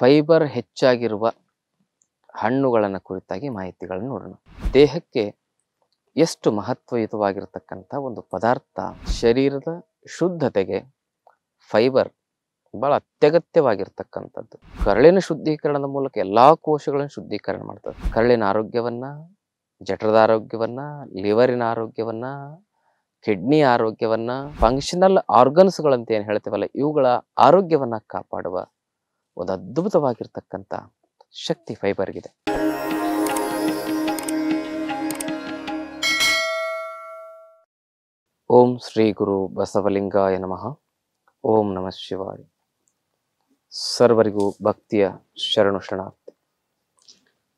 fibre ಹೆಚ್ಚಾಗಿರುವ ಹಣ್ಣುಗಳನ್ನು ಕುರಿತಾಗಿ ಮಾಹಿತಿಗಳನ್ನು ನೋಡೋಣ ದೇಹಕ್ಕೆ ಎಷ್ಟು ಮಹತ್ವಯುತವಾಗಿರತಕ್ಕಂಥ ಒಂದು ಪದಾರ್ಥ ಶರೀರದ ಶುದ್ಧತೆಗೆ ಫೈಬರ್ ಭಾಳ ಅತ್ಯಗತ್ಯವಾಗಿರ್ತಕ್ಕಂಥದ್ದು ಕರಳಿನ ಶುದ್ಧೀಕರಣದ ಮೂಲಕ ಎಲ್ಲ ಕೋಶಗಳನ್ನು ಶುದ್ಧೀಕರಣ ಮಾಡ್ತದೆ ಕರಳಿನ ಆರೋಗ್ಯವನ್ನು ಜಠರದ ಆರೋಗ್ಯವನ್ನು ಲಿವರಿನ ಆರೋಗ್ಯವನ್ನು ಕಿಡ್ನಿ ಆರೋಗ್ಯವನ್ನು ಫಂಕ್ಷನಲ್ ಆರ್ಗನ್ಸ್ಗಳಂತ ಏನು ಹೇಳ್ತೇವಲ್ಲ ಇವುಗಳ ಆರೋಗ್ಯವನ್ನು ಕಾಪಾಡುವ ಒಂದು ಅದ್ಭುತವಾಗಿರ್ತಕ್ಕಂಥ ಶಕ್ತಿ ಫೈಬರ್ಗಿದೆ ಓಂ ಶ್ರೀ ಗುರು ಬಸವಲಿಂಗಾಯ ನಮಃ ಓಂ ನಮಃ ಶಿವಾಯ ಸರ್ವರಿಗೂ ಭಕ್ತಿಯ ಶರಣು ಶರಣಾರ್ಥಿ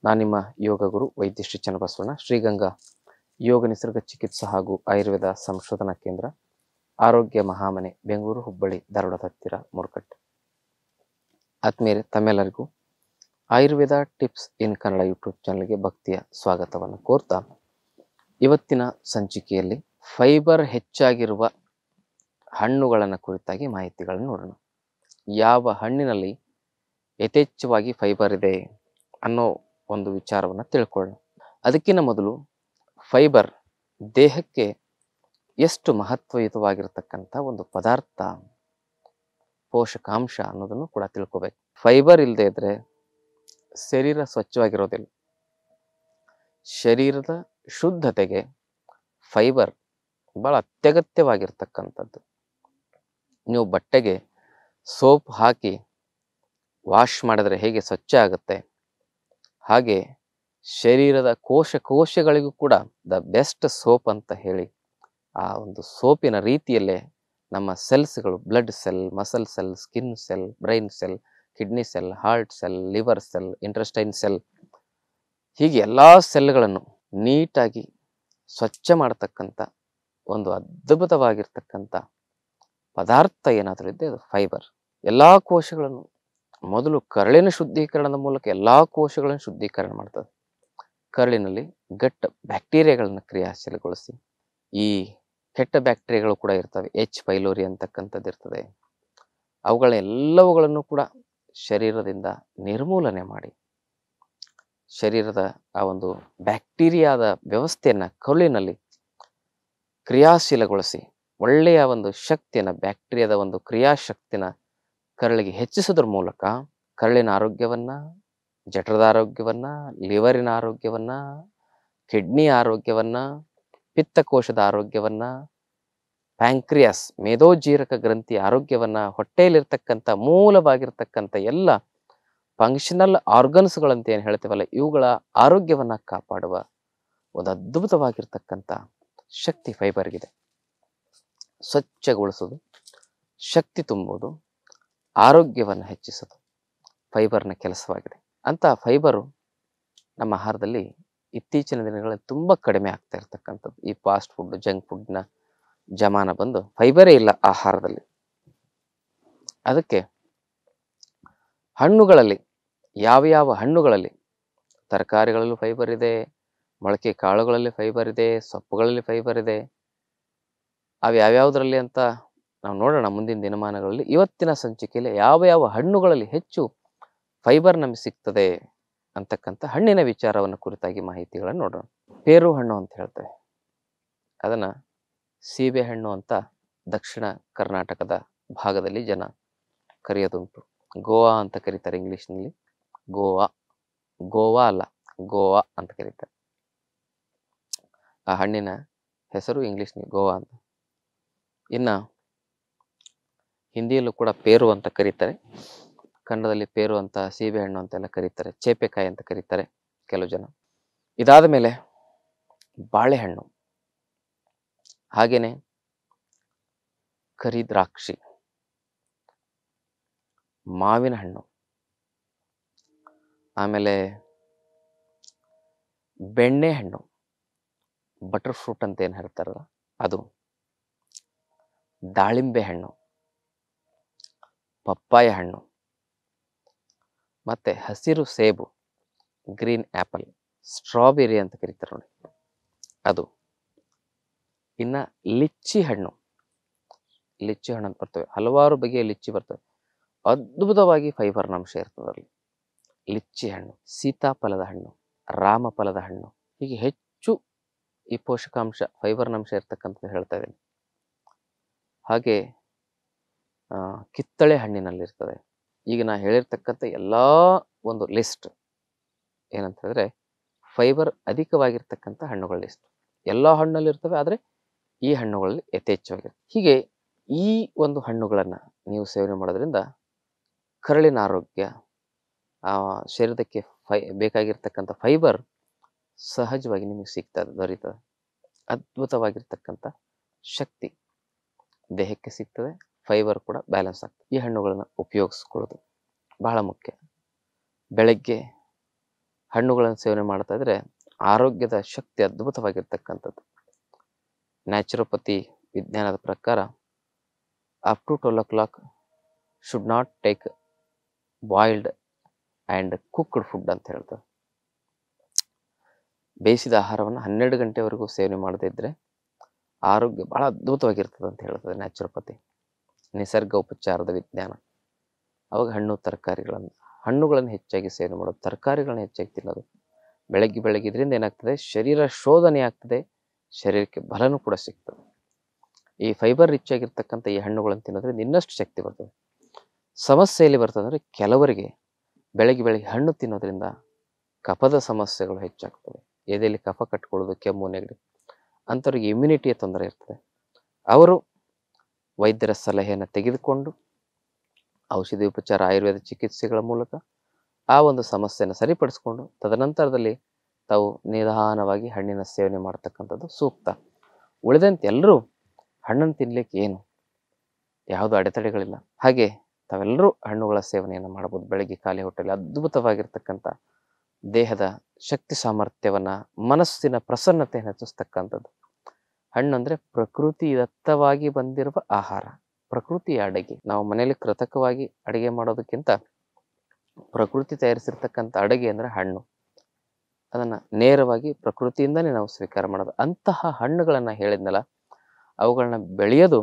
ನಾನು ನಿಮ್ಮ ಯೋಗ ಗುರು ವೈದ್ಯ ಶ್ರೀ ಚನ್ನಬಸವಣ್ಣ ಶ್ರೀಗಂಗಾ ಯೋಗ ನಿಸರ್ಗ ಚಿಕಿತ್ಸಾ ಹಾಗೂ ಆಯುರ್ವೇದ ಸಂಶೋಧನಾ ಕೇಂದ್ರ ಆರೋಗ್ಯ ಮಹಾಮನೆ ಬೆಂಗಳೂರು ಹುಬ್ಬಳ್ಳಿ ಧಾರವಾಡದ ಹತ್ತಿರ ಮುರುಕಟ್ಟೆ ಆತ್ಮೀಯರೆ ತಮ್ಮೆಲ್ಲರಿಗೂ Ayurveda tips in Kannada YouTube ಚಾನಲ್ಗೆ ಭಕ್ತಿಯ ಸ್ವಾಗತವನ್ನು ಕೋರ್ತಾ ಇವತ್ತಿನ ಸಂಚಿಕೆಯಲ್ಲಿ ಫೈಬರ್ ಹೆಚ್ಚಾಗಿರುವ ಹಣ್ಣುಗಳನ್ನು ಕುರಿತಾಗಿ ಮಾಹಿತಿಗಳನ್ನು ನೋಡೋಣ ಯಾವ ಹಣ್ಣಿನಲ್ಲಿ ಯಥೇಚ್ಛವಾಗಿ ಫೈಬರ್ ಇದೆ ಅನ್ನೋ ಒಂದು ವಿಚಾರವನ್ನು ತಿಳ್ಕೊಳ್ಳೋಣ ಅದಕ್ಕಿಂತ ಮೊದಲು ಫೈಬರ್ ದೇಹಕ್ಕೆ ಎಷ್ಟು ಮಹತ್ವಯುತವಾಗಿರ್ತಕ್ಕಂಥ ಒಂದು ಪದಾರ್ಥ ಪೋಷಕಾಂಶ ಅನ್ನೋದನ್ನು ಕೂಡ ತಿಳ್ಕೋಬೇಕು ಫೈಬರ್ ಇಲ್ಲದೆ ಇದ್ರೆ ಶರೀರ ಸ್ವಚ್ಛವಾಗಿರೋದಿಲ್ಲ ಶರೀರದ ಶುದ್ಧತೆಗೆ ಫೈಬರ್ ಭಾಳ ಅತ್ಯಗತ್ಯವಾಗಿರ್ತಕ್ಕಂಥದ್ದು ನೀವು ಬಟ್ಟೆಗೆ ಸೋಪ್ ಹಾಕಿ ವಾಶ್ ಮಾಡಿದ್ರೆ ಹೇಗೆ ಸ್ವಚ್ಛ ಆಗುತ್ತೆ ಹಾಗೆ ಶರೀರದ ಕೋಶ ಕೋಶಗಳಿಗೂ ಕೂಡ ದ ಬೆಸ್ಟ್ ಸೋಪ್ ಅಂತ ಹೇಳಿ ಆ ಒಂದು ಸೋಪಿನ ರೀತಿಯಲ್ಲೇ ನಮ್ಮ ಸೆಲ್ಸ್ಗಳು blood cell muscle cell skin cell brain cell kidney cell heart cell liver cell intestine cell ಹೀಗೆ ಎಲ್ಲ ಸೆಲ್ಗಳನ್ನು ನೀಟಾಗಿ ಸ್ವಚ್ಛ ಮಾಡತಕ್ಕಂಥ ಒಂದು ಅದ್ಭುತವಾಗಿರ್ತಕ್ಕಂಥ ಪದಾರ್ಥ ಏನಾದರೂ ಇದೆ ಅದು ಫೈಬರ್ ಎಲ್ಲ ಕೋಶಗಳನ್ನು ಮೊದಲು ಕರಳಿನ ಶುದ್ಧೀಕರಣದ ಮೂಲಕ ಎಲ್ಲ ಕೋಶಗಳನ್ನು ಶುದ್ಧೀಕರಣ ಮಾಡ್ತದೆ ಕರಳಿನಲ್ಲಿ ಗಟ್ಟ ಬ್ಯಾಕ್ಟೀರಿಯಾಗಳನ್ನು ಕ್ರಿಯಾಶೀಲಗೊಳಿಸಿ ಈ ಕೆಟ್ಟ ಬ್ಯಾಕ್ಟೀರಿಯಾಗಳು ಕೂಡ ಇರ್ತವೆ ಎಚ್ ಪೈಲೋರಿ ಅಂತಕ್ಕಂಥದ್ದು ಇರ್ತದೆ ಅವುಗಳೆಲ್ಲವುಗಳನ್ನು ಕೂಡ ಶರೀರದಿಂದ ನಿರ್ಮೂಲನೆ ಮಾಡಿ ಶರೀರದ ಆ ಒಂದು ಬ್ಯಾಕ್ಟೀರಿಯಾದ ವ್ಯವಸ್ಥೆಯನ್ನು ಕರುಳಿನಲ್ಲಿ ಕ್ರಿಯಾಶೀಲಗೊಳಿಸಿ ಒಳ್ಳೆಯ ಒಂದು ಶಕ್ತಿಯನ್ನು ಬ್ಯಾಕ್ಟೀರಿಯಾದ ಒಂದು ಕ್ರಿಯಾಶಕ್ತಿನ ಕರಳಿಗೆ ಹೆಚ್ಚಿಸೋದ್ರ ಮೂಲಕ ಕರಳಿನ ಆರೋಗ್ಯವನ್ನು ಜಠರದ ಆರೋಗ್ಯವನ್ನು ಲಿವರಿನ ಆರೋಗ್ಯವನ್ನು ಕಿಡ್ನಿ ಆರೋಗ್ಯವನ್ನು ಪಿತ್ತಕೋಶದ ಆರೋಗ್ಯವನ್ನ ಪ್ಯಾಂಕ್ರಿಯಾಸ್ ಮೇಧೋಜೀರಕ ಗ್ರಂಥಿ ಆರೋಗ್ಯವನ್ನ ಹೊಟ್ಟೆಯಲ್ಲಿರ್ತಕ್ಕಂಥ ಮೂಲವಾಗಿರ್ತಕ್ಕಂಥ ಎಲ್ಲ ಫಂಕ್ಷನಲ್ ಆರ್ಗನ್ಸ್ಗಳಂತ ಏನು ಹೇಳ್ತೇವಲ್ಲ ಇವುಗಳ ಆರೋಗ್ಯವನ್ನ ಕಾಪಾಡುವ ಒಂದು ಅದ್ಭುತವಾಗಿರ್ತಕ್ಕಂಥ ಶಕ್ತಿ ಫೈಬರ್ಗಿದೆ ಸ್ವಚ್ಛಗೊಳಿಸೋದು ಶಕ್ತಿ ತುಂಬೋದು ಆರೋಗ್ಯವನ್ನು ಹೆಚ್ಚಿಸೋದು ಫೈಬರ್ನ ಕೆಲಸವಾಗಿದೆ ಅಂತ ಫೈಬರು ನಮ್ಮ ಆಹಾರದಲ್ಲಿ ಇತ್ತೀಚಿನ ದಿನಗಳಲ್ಲಿ ತುಂಬ ಕಡಿಮೆ ಆಗ್ತಾ ಇರ್ತಕ್ಕಂಥದ್ದು ಈ ಫಾಸ್ಟ್ ಫುಡ್ ಜಂಕ್ ಫುಡ್ನ ಜಮಾನ ಬಂದು ಫೈಬರೇ ಇಲ್ಲ ಆಹಾರದಲ್ಲಿ ಅದಕ್ಕೆ ಹಣ್ಣುಗಳಲ್ಲಿ ಯಾವ ಯಾವ ಹಣ್ಣುಗಳಲ್ಲಿ ತರಕಾರಿಗಳಲ್ಲೂ ಫೈಬರ್ ಇದೆ ಮೊಳಕೆ ಕಾಳುಗಳಲ್ಲಿ ಫೈಬರ್ ಇದೆ ಸೊಪ್ಪುಗಳಲ್ಲಿ ಫೈಬರ್ ಇದೆ ಅವು ಯಾವ್ಯಾವುದರಲ್ಲಿ ಅಂತ ನಾವು ನೋಡೋಣ ಮುಂದಿನ ದಿನಮಾನಗಳಲ್ಲಿ ಇವತ್ತಿನ ಸಂಚಿಕೆಯಲ್ಲಿ ಯಾವ ಯಾವ ಹಣ್ಣುಗಳಲ್ಲಿ ಹೆಚ್ಚು ಫೈಬರ್ ನಮಗೆ ಸಿಗ್ತದೆ ಅಂತಕ್ಕಂಥ ಹಣ್ಣಿನ ವಿಚಾರವನ್ನು ಕುರಿತಾಗಿ ಮಾಹಿತಿಗಳನ್ನು ನೋಡೋಣ ಪೇರು ಹಣ್ಣು ಅಂತ ಹೇಳ್ತೇವೆ ಅದನ್ನು ಸೀಬೆ ಹಣ್ಣು ಅಂತ ದಕ್ಷಿಣ ಕರ್ನಾಟಕದ ಭಾಗದಲ್ಲಿ ಜನ ಕರೆಯೋದುಂಟು ಗೋವಾ ಅಂತ ಕರೀತಾರೆ ಇಂಗ್ಲೀಷ್ನಲ್ಲಿ ಗೋವಾ ಗೋವಾ ಅಲ್ಲ ಗೋವಾ ಅಂತ ಕರೀತಾರೆ ಆ ಹಣ್ಣಿನ ಹೆಸರು ಇಂಗ್ಲೀಷ್ನಲ್ಲಿ ಗೋವಾ ಅಂತ ಇನ್ನು ಹಿಂದಿಯಲ್ಲೂ ಕೂಡ ಪೇರು ಅಂತ ಕರೀತಾರೆ ಕನ್ನಡದಲ್ಲಿ ಪೇರು ಅಂತ ಸೀಬೆಹಣ್ಣು ಅಂತೆಲ್ಲ ಕರೀತಾರೆ ಚೇಪೆಕಾಯಿ ಅಂತ ಕರೀತಾರೆ ಕೆಲವು ಜನ ಇದಾದ ಮೇಲೆ ಬಾಳೆಹಣ್ಣು ಹಾಗೇನೆ ಕರಿ ದ್ರಾಕ್ಷಿ ಮಾವಿನ ಹಣ್ಣು ಆಮೇಲೆ ಬೆಣ್ಣೆ ಹಣ್ಣು ಬಟರ್ ಫ್ರೂಟ್ ಅಂತ ಏನು ಹೇಳ್ತಾರಲ್ಲ ಅದು ದಾಳಿಂಬೆ ಹಣ್ಣು ಪಪ್ಪಾಯ ಹಣ್ಣು ಮತ್ತು ಹಸಿರು ಸೇಬು ಗ್ರೀನ್ ಆ್ಯಪಲ್ ಸ್ಟ್ರಾಬೆರಿ ಅಂತ ಕರಿತಾರೆ ನೋಡಿ ಅದು ಇನ್ನು ಲಿಚ್ಚಿ ಹಣ್ಣು ಲಿಚ್ಚಿ ಹಣ್ಣು ಅಂತ ಬರ್ತವೆ ಹಲವಾರು ಬಗೆಯ ಲಿಚ್ಚಿ ಬರ್ತವೆ ಅದ್ಭುತವಾಗಿ ಫೈಬರ್ನ ಅಂಶ ಇರ್ತದಲ್ಲಿ ಲಿಚ್ಚಿ ಹಣ್ಣು ಸೀತಾಫಲದ ಹಣ್ಣು ರಾಮಫಲದ ಹಣ್ಣು ಹೀಗೆ ಹೆಚ್ಚು ಈ ಪೋಷಕಾಂಶ ಫೈಬರ್ನ ಅಂಶ ಇರ್ತಕ್ಕಂಥದ್ದು ಹೇಳ್ತಾ ಇದ್ದೀನಿ ಹಾಗೆ ಕಿತ್ತಳೆ ಹಣ್ಣಿನಲ್ಲಿರ್ತದೆ ಈಗ ನಾ ಹೇಳಿರ್ತಕ್ಕಂಥ ಎಲ್ಲ ಒಂದು ಲಿಸ್ಟ್ ಏನಂತ ಹೇಳಿದ್ರೆ ಫೈಬರ್ ಅಧಿಕವಾಗಿರ್ತಕ್ಕಂಥ ಹಣ್ಣುಗಳ ಲಿಸ್ಟ್ ಎಲ್ಲ ಹಣ್ಣಲ್ಲಿ ಇರ್ತವೆ ಆದರೆ ಈ ಹಣ್ಣುಗಳಲ್ಲಿ ಯಥೇಚ್ಛವಾಗಿರ್ತವೆ ಹೀಗೆ ಈ ಒಂದು ಹಣ್ಣುಗಳನ್ನು ನೀವು ಸೇವನೆ ಮಾಡೋದ್ರಿಂದ ಕರಳಿನ ಆರೋಗ್ಯ ಶರೀರಕ್ಕೆ ಫೈ ಬೇಕಾಗಿರ್ತಕ್ಕಂಥ ಫೈಬರ್ ಸಹಜವಾಗಿ ನಿಮಗೆ ಸಿಗ್ತದೆ ದೊರೀತದೆ ಅದ್ಭುತವಾಗಿರ್ತಕ್ಕಂಥ ಶಕ್ತಿ ದೇಹಕ್ಕೆ ಸಿಗ್ತದೆ ಫೈಬರ್ ಕೂಡ ಬ್ಯಾಲೆನ್ಸ್ ಆಗ್ತದೆ ಈ ಹಣ್ಣುಗಳನ್ನು ಉಪಯೋಗಿಸ್ಕೊಳ್ಳೋದು ಬಹಳ ಮುಖ್ಯ ಬೆಳಗ್ಗೆ ಹಣ್ಣುಗಳನ್ನು ಸೇವನೆ ಮಾಡ್ತಾ ಆರೋಗ್ಯದ ಶಕ್ತಿ ಅದ್ಭುತವಾಗಿರ್ತಕ್ಕಂಥದ್ದು ನ್ಯಾಚುರೋಪತಿ ವಿಜ್ಞಾನದ ಪ್ರಕಾರ up to twelve o'clock should not take boiled and cooked food ಅಂತ ಹೇಳ್ತದೆ ಬೇಯಿಸಿದ ಆಹಾರವನ್ನು ಹನ್ನೆರಡು ಗಂಟೆವರೆಗೂ ಸೇವನೆ ಮಾಡದೇ ಇದ್ದರೆ ಆರೋಗ್ಯ ಭಾಳ ಅದ್ಭುತವಾಗಿರ್ತದೆ ಅಂತ ಹೇಳ್ತದೆ ನ್ಯಾಚುರೋಪತಿ ನಿಸರ್ಗ ಉಪಚಾರದ ವಿಜ್ಞಾನ ಅವಾಗ ಹಣ್ಣು ತರಕಾರಿಗಳನ್ನು ಹಣ್ಣುಗಳನ್ನು ಹೆಚ್ಚಾಗಿ ಸೇವನೆ ಮಾಡೋದು ತರಕಾರಿಗಳನ್ನ ಹೆಚ್ಚಾಗಿ ತಿನ್ನೋದು ಬೆಳಗ್ಗೆ ಬೆಳಗ್ಗೆ ಇದರಿಂದ ಏನಾಗ್ತದೆ ಶರೀರ ಶೋಧನೆ ಆಗ್ತದೆ ಶರೀರಕ್ಕೆ ಬಲನೂ ಕೂಡ ಸಿಗ್ತದೆ ಈ ಫೈಬರ್ ರಿಚ್ ಆಗಿರ್ತಕ್ಕಂಥ ಈ ಹಣ್ಣುಗಳನ್ನು ತಿನ್ನೋದ್ರಿಂದ ಇನ್ನಷ್ಟು ಶಕ್ತಿ ಬರ್ತದೆ ಸಮಸ್ಯೆಯಲ್ಲಿ ಬರ್ತದೆ ಕೆಲವರಿಗೆ ಬೆಳಗ್ಗೆ ಬೆಳಗ್ಗೆ ಹಣ್ಣು ತಿನ್ನೋದ್ರಿಂದ ಕಫದ ಸಮಸ್ಯೆಗಳು ಹೆಚ್ಚಾಗ್ತವೆ ಎದೆಯಲ್ಲಿ ಕಫ ಕಟ್ಕೊಳ್ಳೋದು ಕೆಮ್ಮು ನೆಗಡಿ ಅಂಥವ್ರಿಗೆ ಇಮ್ಯುನಿಟಿಯ ತೊಂದರೆ ಇರ್ತದೆ ಅವರು ವೈದ್ಯರ ಸಲಹೆಯನ್ನು ತೆಗೆದುಕೊಂಡು ಔಷಧಿ ಉಪಚಾರ ಆಯುರ್ವೇದ ಚಿಕಿತ್ಸೆಗಳ ಮೂಲಕ ಆ ಒಂದು ಸಮಸ್ಯೆಯನ್ನು ಸರಿಪಡಿಸ್ಕೊಂಡು ತದನಂತರದಲ್ಲಿ ತಾವು ನಿಧಾನವಾಗಿ ಹಣ್ಣಿನ ಸೇವನೆ ಮಾಡ್ತಕ್ಕಂಥದ್ದು ಸೂಕ್ತ ಉಳಿದಂತೆ ಎಲ್ಲರೂ ಹಣ್ಣನ್ನು ತಿನ್ನಲಿಕ್ಕೆ ಏನು ಯಾವುದು ಅಡೆತಡೆಗಳಿಲ್ಲ ಹಾಗೆ ತಾವೆಲ್ಲರೂ ಹಣ್ಣುಗಳ ಸೇವನೆಯನ್ನು ಮಾಡಬಹುದು ಬೆಳಗ್ಗೆ ಖಾಲಿ ಹೊಟ್ಟೆಯಲ್ಲಿ ಅದ್ಭುತವಾಗಿರ್ತಕ್ಕಂಥ ದೇಹದ ಶಕ್ತಿ ಸಾಮರ್ಥ್ಯವನ್ನು ಮನಸ್ಸಿನ ಪ್ರಸನ್ನತೆಯನ್ನು ಹೆಚ್ಚಿಸ್ತಕ್ಕಂಥದ್ದು ಹಣ್ಣು ಅಂದರೆ ಪ್ರಕೃತಿಯತ್ತವಾಗಿ ಬಂದಿರುವ ಆಹಾರ ಪ್ರಕೃತಿಯ ಅಡುಗೆ ನಾವು ಮನೆಯಲ್ಲಿ ಕೃತಕವಾಗಿ ಅಡುಗೆ ಮಾಡೋದಕ್ಕಿಂತ ಪ್ರಕೃತಿ ತಯಾರಿಸಿರ್ತಕ್ಕಂಥ ಅಡುಗೆ ಅಂದರೆ ಹಣ್ಣು ಅದನ್ನು ನೇರವಾಗಿ ಪ್ರಕೃತಿಯಿಂದನೇ ನಾವು ಸ್ವೀಕಾರ ಮಾಡೋದು ಅಂತಹ ಹಣ್ಣುಗಳನ್ನು ಹೇಳಿದ್ನಲ್ಲ ಅವುಗಳನ್ನ ಬೆಳೆಯೋದು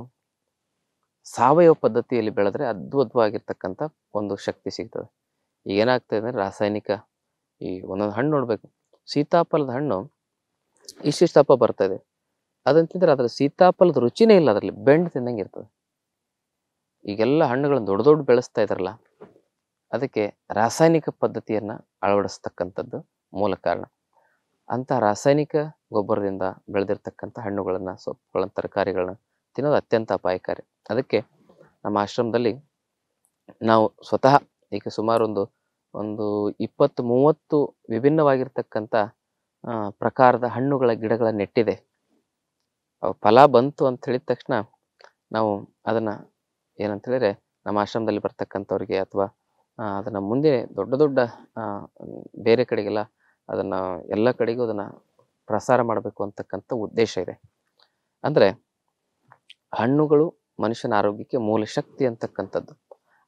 ಸಾವಯವ ಪದ್ಧತಿಯಲ್ಲಿ ಬೆಳೆದ್ರೆ ಅದ್ಭುತವಾಗಿರ್ತಕ್ಕಂಥ ಒಂದು ಶಕ್ತಿ ಸಿಗ್ತದೆ ಏನಾಗ್ತದೆ ಅಂದರೆ ರಾಸಾಯನಿಕ ಈ ಒಂದೊಂದು ಹಣ್ಣು ನೋಡಬೇಕು ಸೀತಾಫಲದ ಹಣ್ಣು ಇಷ್ಟಿಷ್ಟಪ್ಪ ಬರ್ತದೆ ಅದನ್ನ ತಿಂದರೆ ಅದ್ರ ಸೀತಾಫಲದ ರುಚಿನೇ ಇಲ್ಲ ಅದರಲ್ಲಿ ಬೆಂಡ್ ತಿಂದಂಗೆ ಇರ್ತದೆ ಈಗೆಲ್ಲ ಹಣ್ಣುಗಳನ್ನು ದೊಡ್ಡ ದೊಡ್ಡ ಬೆಳೆಸ್ತಾ ಇದ್ರಲ್ಲ ಅದಕ್ಕೆ ರಾಸಾಯನಿಕ ಪದ್ಧತಿಯನ್ನು ಅಳವಡಿಸ್ತಕ್ಕಂಥದ್ದು ಮೂಲ ಕಾರಣ ಅಂಥ ರಾಸಾಯನಿಕ ಗೊಬ್ಬರದಿಂದ ಬೆಳೆದಿರ್ತಕ್ಕಂಥ ಹಣ್ಣುಗಳನ್ನು ಸೊಪ್ಪುಗಳನ್ನ ತರಕಾರಿಗಳನ್ನ ತಿನ್ನೋದು ಅತ್ಯಂತ ಅಪಾಯಕಾರಿ ಅದಕ್ಕೆ ನಮ್ಮ ಆಶ್ರಮದಲ್ಲಿ ನಾವು ಸ್ವತಃ ಈಗ ಸುಮಾರೊಂದು ಒಂದು ಇಪ್ಪತ್ತು ಮೂವತ್ತು ವಿಭಿನ್ನವಾಗಿರ್ತಕ್ಕಂಥ ಪ್ರಕಾರದ ಹಣ್ಣುಗಳ ಗಿಡಗಳ ನೆಟ್ಟಿದೆ ಫಲ ಬಂತು ಅಂತ ಹೇಳಿದ ತಕ್ಷಣ ನಾವು ಅದನ್ನ ಏನಂತ ಹೇಳಿದ್ರೆ ನಮ್ಮ ಆಶ್ರಮದಲ್ಲಿ ಬರ್ತಕ್ಕಂಥವ್ರಿಗೆ ಅಥವಾ ಅದನ್ನ ಮುಂದೆ ದೊಡ್ಡ ದೊಡ್ಡ ಬೇರೆ ಕಡೆಗೆಲ್ಲ ಅದನ್ನ ಎಲ್ಲ ಕಡೆಗೂ ಅದನ್ನ ಪ್ರಸಾರ ಮಾಡಬೇಕು ಅಂತಕ್ಕಂಥ ಉದ್ದೇಶ ಇದೆ ಅಂದ್ರೆ ಹಣ್ಣುಗಳು ಮನುಷ್ಯನ ಆರೋಗ್ಯಕ್ಕೆ ಮೂಲ ಶಕ್ತಿ ಅಂತಕ್ಕಂಥದ್ದು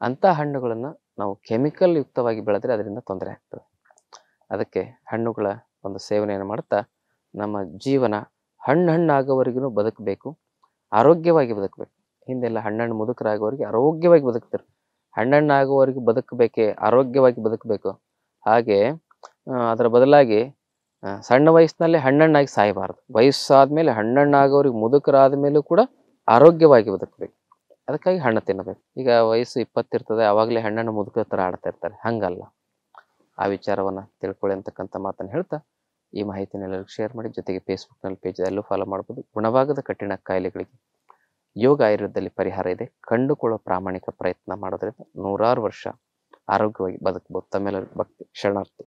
ಅಂಥ ಹಣ್ಣುಗಳನ್ನ ನಾವು ಕೆಮಿಕಲ್ ಯುಕ್ತವಾಗಿ ಬೆಳೆದ್ರೆ ಅದರಿಂದ ತೊಂದರೆ ಆಗ್ತದೆ ಅದಕ್ಕೆ ಹಣ್ಣುಗಳ ಒಂದು ಸೇವನೆಯನ್ನು ಮಾಡ್ತಾ ನಮ್ಮ ಜೀವನ ಹಣ್ಣು ಹಣ್ಣಾಗೋವರೆಗೂ ಬದುಕಬೇಕು ಆರೋಗ್ಯವಾಗಿ ಬದುಕಬೇಕು ಹಿಂದೆಲ್ಲ ಹಣ್ಣಣ್ಣು ಮುದುಕರಾಗೋರಿಗೆ ಆರೋಗ್ಯವಾಗಿ ಬದುಕ್ತಾರೆ ಹಣ್ಣಣ್ಣಾಗುವವರಿಗೆ ಬದುಕಬೇಕೇ ಆರೋಗ್ಯವಾಗಿ ಬದುಕಬೇಕು ಹಾಗೆ ಅದರ ಬದಲಾಗಿ ಸಣ್ಣ ವಯಸ್ಸಿನಲ್ಲೇ ಹಣ್ಣಣ್ಣಾಗಿ ಸಾಯಬಾರ್ದು ವಯಸ್ಸಾದ ಮೇಲೆ ಹಣ್ಣಣ್ಣಾಗೋರಿಗೆ ಮುದುಕರಾದ ಮೇಲೂ ಕೂಡ ಆರೋಗ್ಯವಾಗಿ ಬದುಕಬೇಕು ಅದಕ್ಕಾಗಿ ಹಣ್ಣು ತಿನ್ನಬೇಕು ಈಗ ವಯಸ್ಸು ಇಪ್ಪತ್ತಿರ್ತದೆ ಆವಾಗಲೇ ಹಣ್ಣನ್ನು ಮುದುಕ ಥರ ಆಡ್ತಾ ಇರ್ತಾರೆ ಹಾಗಲ್ಲ ಆ ವಿಚಾರವನ್ನು ತಿಳ್ಕೊಳ್ಳಿ ಅಂತಕ್ಕಂಥ ಮಾತನ್ನು ಹೇಳ್ತಾ ಈ ಮಾಹಿತಿನೆಲ್ಲರಿಗೂ ಶೇರ್ ಮಾಡಿ ಜೊತೆಗೆ ಫೇಸ್ಬುಕ್ನಲ್ಲಿ ಪೇಜ್ ಎಲ್ಲೂ ಫಾಲೋ ಮಾಡ್ಬೋದು ಗುಣವಾಗದ ಕಠಿಣ ಕಾಯಿಲೆಗಳಿಗೆ ಯೋಗ ಆಯುರ್ವೇದದಲ್ಲಿ ಪರಿಹಾರ ಇದೆ ಕಂಡುಕೊಳ್ಳೋ ಪ್ರಾಮಾಣಿಕ ಪ್ರಯತ್ನ ಮಾಡೋದ್ರಿಂದ ನೂರಾರು ವರ್ಷ ಆರೋಗ್ಯವಾಗಿ ಬದುಕಬಹುದು ತಮ್ಮೆಲ್ಲರಿಗೂ ಭಕ್ತಿ ಶರಣಾರ್ಥಿ